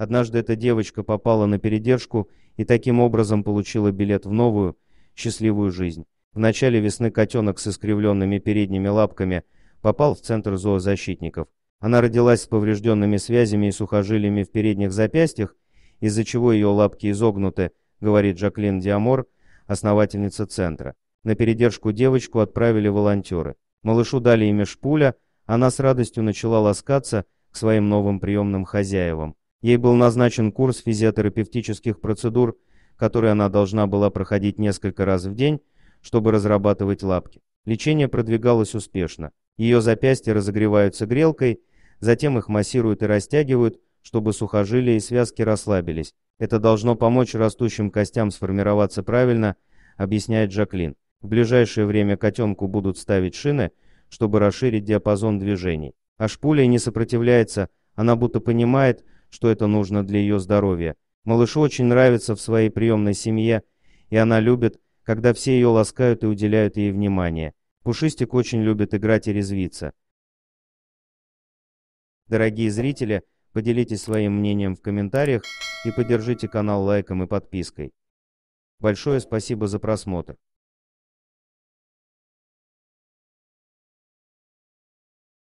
Однажды эта девочка попала на передержку и таким образом получила билет в новую, счастливую жизнь. В начале весны котенок с искривленными передними лапками попал в центр зоозащитников. Она родилась с поврежденными связями и сухожилиями в передних запястьях, из-за чего ее лапки изогнуты, говорит Жаклин Диамор, основательница центра. На передержку девочку отправили волонтеры. Малышу дали имя Шпуля, она с радостью начала ласкаться к своим новым приемным хозяевам. Ей был назначен курс физиотерапевтических процедур, которые она должна была проходить несколько раз в день, чтобы разрабатывать лапки. Лечение продвигалось успешно. Ее запястья разогреваются грелкой, затем их массируют и растягивают, чтобы сухожилия и связки расслабились. Это должно помочь растущим костям сформироваться правильно, объясняет Жаклин. В ближайшее время котенку будут ставить шины, чтобы расширить диапазон движений. А шпуля не сопротивляется, она будто понимает, что это нужно для ее здоровья. Малышу очень нравится в своей приемной семье, и она любит, когда все ее ласкают и уделяют ей внимание. Пушистик очень любит играть и резвиться. Дорогие зрители, поделитесь своим мнением в комментариях и поддержите канал лайком и подпиской. Большое спасибо за просмотр.